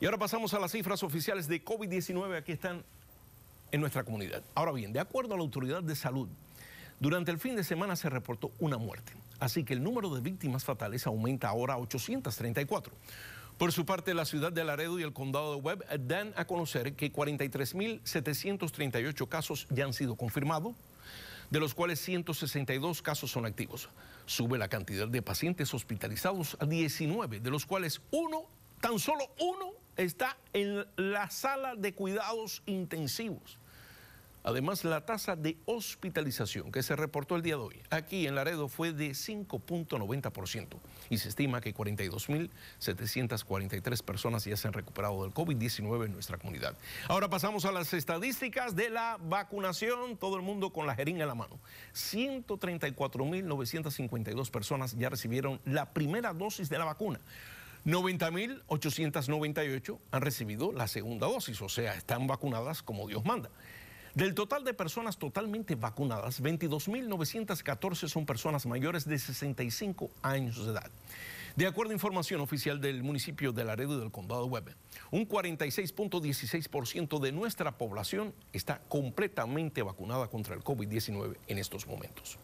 Y ahora pasamos a las cifras oficiales de COVID-19. Aquí están en nuestra comunidad. Ahora bien, de acuerdo a la Autoridad de Salud, durante el fin de semana se reportó una muerte, así que el número de víctimas fatales aumenta ahora a 834. Por su parte, la ciudad de Laredo y el condado de Webb dan a conocer que 43.738 casos ya han sido confirmados, de los cuales 162 casos son activos. Sube la cantidad de pacientes hospitalizados a 19, de los cuales uno Tan solo uno está en la sala de cuidados intensivos. Además, la tasa de hospitalización que se reportó el día de hoy aquí en Laredo fue de 5.90% y se estima que 42.743 personas ya se han recuperado del COVID-19 en nuestra comunidad. Ahora pasamos a las estadísticas de la vacunación, todo el mundo con la jeringa en la mano. 134.952 personas ya recibieron la primera dosis de la vacuna. 90.898 han recibido la segunda dosis, o sea, están vacunadas como Dios manda. Del total de personas totalmente vacunadas, 22.914 son personas mayores de 65 años de edad. De acuerdo a información oficial del municipio de Laredo y del condado de un 46.16% de nuestra población está completamente vacunada contra el COVID-19 en estos momentos.